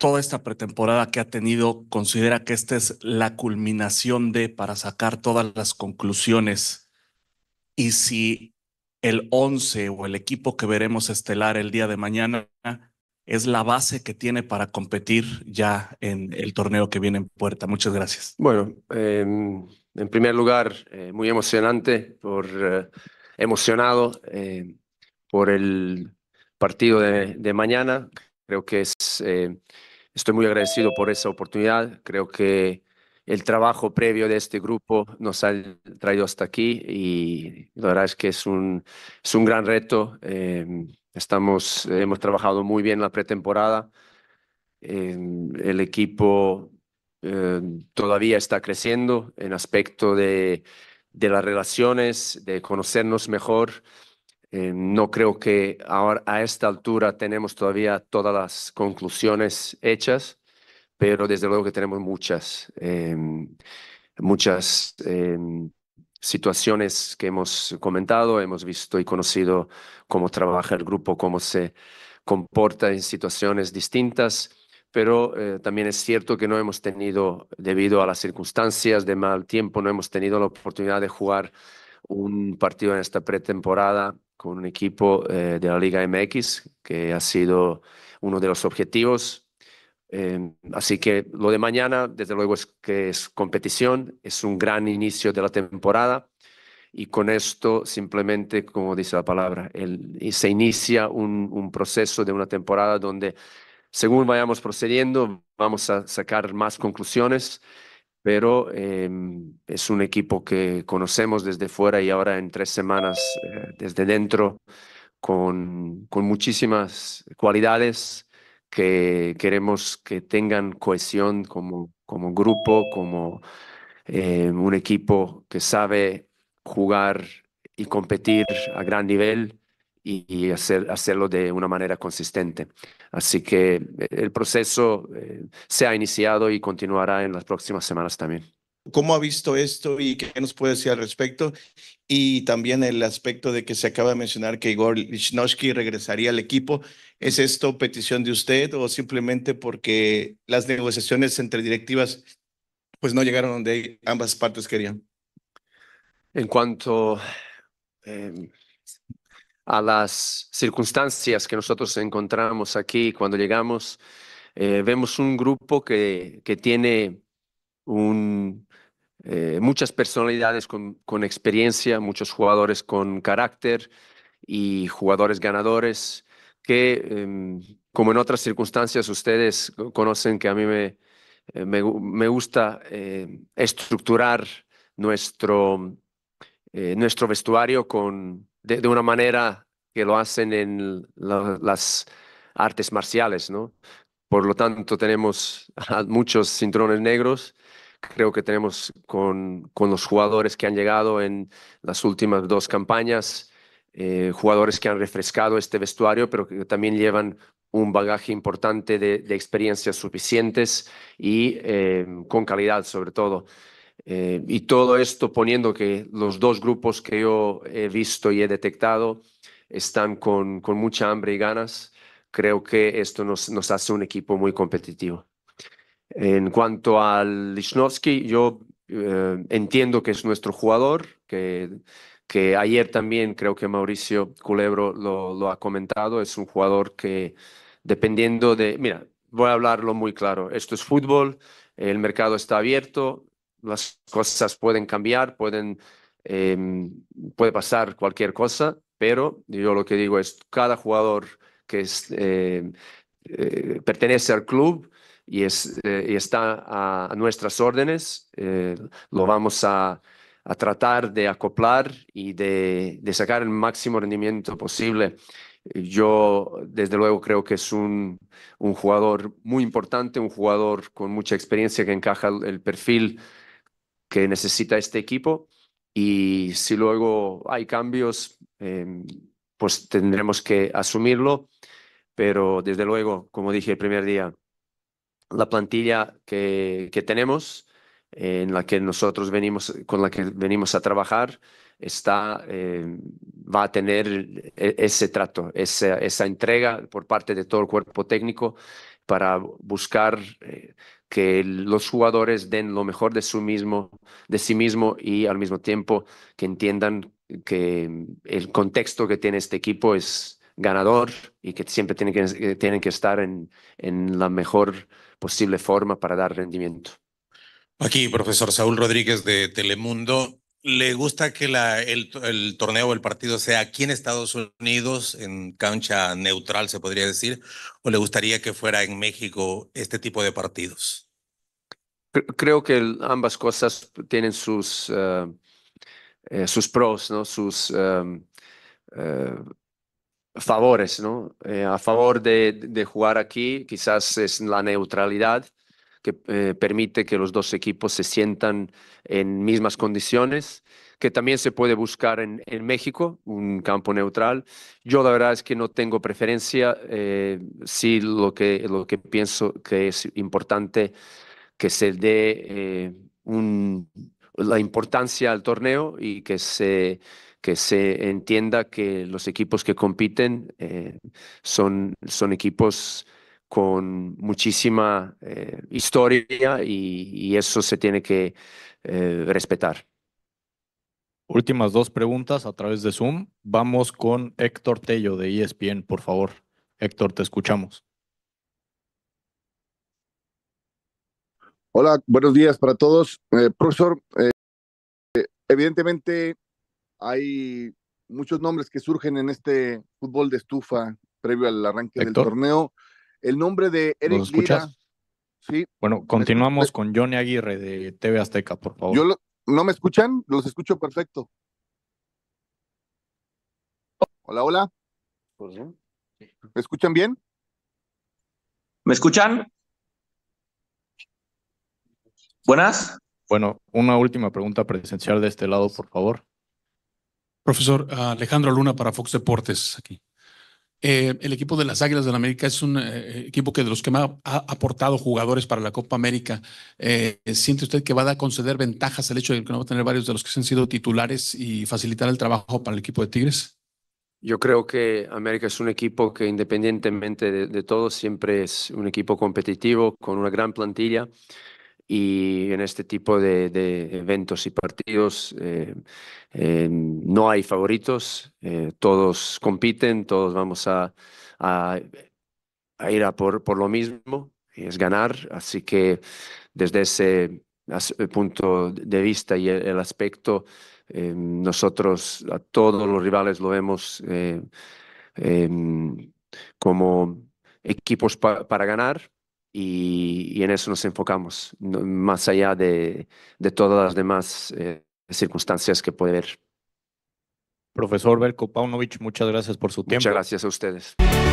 toda esta pretemporada que ha tenido, considera que esta es la culminación de para sacar todas las conclusiones. Y si el 11 o el equipo que veremos estelar el día de mañana es la base que tiene para competir ya en el torneo que viene en puerta. Muchas gracias. Bueno, em, en primer lugar, eh, muy emocionante, por, eh, emocionado eh, por el partido de mañana. Creo que es, eh, estoy muy agradecido por esa oportunidad. Creo que el trabajo previo de este grupo nos ha traído hasta aquí y la verdad es que es un, es un gran reto. Em, estamos, hemos trabajado muy bien la pretemporada. Em, el equipo em, todavía está creciendo en aspecto de, de las relaciones, de conocernos mejor. Eh, no creo que ahora a esta altura tenemos todavía todas las conclusiones hechas, pero desde luego que tenemos muchas, eh, muchas eh, situaciones que hemos comentado, hemos visto y conocido cómo trabaja el grupo, cómo se comporta en situaciones distintas, pero también es cierto que no hemos tenido, debido a las circunstancias de mal tiempo, no hemos tenido la oportunidad de jugar un partido en esta pretemporada con un equipo eh, de la Liga MX, que ha sido uno de los objetivos. Em, así que lo de mañana, desde luego, es que es competición, es un gran inicio de la temporada y con esto simplemente, como dice la palabra, el, se inicia un, un proceso de una temporada donde, según vayamos procediendo, vamos a sacar más conclusiones pero em, es un equipo que conocemos desde fuera y ahora en tres semanas eh, desde dentro, con, muchísimas cualidades que queremos que tengan cohesión como, grupo, como em, un equipo que sabe jugar y competir a gran nivel y, hacerlo de una manera consistente. Así que eh, el proceso eh, se ha iniciado y continuará en las próximas semanas también. ¿Cómo ha visto esto y qué nos puede decir al respecto? Y también el aspecto de que se acaba de mencionar que Igor Lichnowsky regresaría al equipo. ¿Es esto petición de usted o simplemente porque las negociaciones entre directivas pues no llegaron donde ambas partes querían? En cuanto eh, a las circunstancias que nosotros encontramos aquí cuando llegamos. Eh, vemos un grupo que, que tiene eh, muchas personalidades con, con, experiencia, muchos jugadores con carácter y jugadores ganadores que, em, como en otras circunstancias, ustedes conocen que a mí me, eh, me, gusta estructurar nuestro, nuestro vestuario con, de, una manera que lo hacen en las artes marciales, ¿no? Por lo tanto, tenemos muchos cinturones negros. Creo que tenemos con, con, los jugadores que han llegado en las últimas dos campañas, eh, jugadores que han refrescado este vestuario, pero que también llevan un bagaje importante de, experiencias suficientes y eh, con calidad sobre todo. Eh, y todo esto poniendo que los dos grupos que yo he visto y he detectado están con, con mucha hambre y ganas, creo que esto nos, hace un equipo muy competitivo. En cuanto al Lichnowsky, yo eh, entiendo que es nuestro jugador, que, que ayer también creo que Mauricio Culebro lo, ha comentado, es un jugador que dependiendo de, mira, voy a hablarlo muy claro, esto es fútbol, el mercado está abierto, las cosas pueden cambiar, pueden, em, puede pasar cualquier cosa, pero yo lo que digo es cada jugador que es, em, eh, pertenece al club y, es, eh, y está a, nuestras órdenes, eh, lo vamos a, a, tratar de acoplar y de, de, sacar el máximo rendimiento posible. Yo, desde luego, creo que es un, un jugador muy importante, un jugador con mucha experiencia que encaja el perfil que necesita este equipo y si luego hay cambios, em, pues tendremos que asumirlo. Pero desde luego, como dije el primer día, la plantilla que, que tenemos, en la que nosotros venimos, con la que venimos a trabajar, está, em, va a tener e, ese trato, esa, entrega por parte de todo el cuerpo técnico para buscar eh, que los jugadores den lo mejor de, su mismo, de sí mismo y al mismo tiempo que entiendan que el contexto que tiene este equipo es ganador y que siempre tienen que, eh, tienen que estar en, en la mejor posible forma para dar rendimiento. Aquí, profesor Saúl Rodríguez de Telemundo, le gusta que el, torneo o el partido sea aquí en Estados Unidos, en cancha neutral, se podría decir, o le gustaría que fuera en México este tipo de partidos? Creo que ambas cosas tienen sus, eh, eh, sus pros, ¿no? sus em, eh, favores. ¿no? a favor de, jugar aquí, quizás es la neutralidad que eh, permite que los dos equipos se sientan en mismas condiciones, que también se puede buscar en, en México, un campo neutral. Yo la verdad es que no tengo preferencia, eh, sí lo que, lo que pienso que es importante que se dé eh, un, la importancia al torneo y que se que se entienda que los equipos que compiten son, son equipos con muchísima eh, historia y, eso se tiene que eh, respetar. Últimas dos preguntas a través de Zoom. Vamos con Héctor Tello de ESPN, por favor. Héctor, te escuchamos. Hola, buenos días para todos. Eh, profesor, eh, evidentemente hay muchos nombres que surgen en este fútbol de estufa previo al arranque del torneo. El nombre de Eric Sí. Bueno, continuamos con Johnny Aguirre de TV Azteca, por favor. Yo ¿No me escuchan? Los escucho perfecto. Hola, hola. Pues ¿Me escuchan bien? ¿Me escuchan? Buenas. Bueno, una última pregunta presencial de este lado, por favor. Profesor Alejandro Luna para Fox Deportes, aquí. Eh, el equipo de las Águilas del América es un eh, equipo que de los que más ha aportado jugadores para la Copa América. Eh, ¿Siente usted que va a conceder ventajas al hecho de que no va a tener varios de los que han sido titulares y facilitar el trabajo para el equipo de Tigres? Yo creo que América es un equipo que independientemente de todo siempre es un equipo competitivo con una gran plantilla y en este tipo de, eventos y partidos eh, eh, no hay favoritos, eh, todos compiten, todos vamos a, ir a por, por, lo mismo, es ganar, así que desde ese punto de vista y el, aspecto, nosotros a todos los rivales lo vemos em, como equipos para ganar, y, en eso nos enfocamos, más allá de, todas las demás eh, circunstancias que puede haber. Profesor Belko Paunovic, muchas gracias por su tiempo. Muchas gracias a ustedes.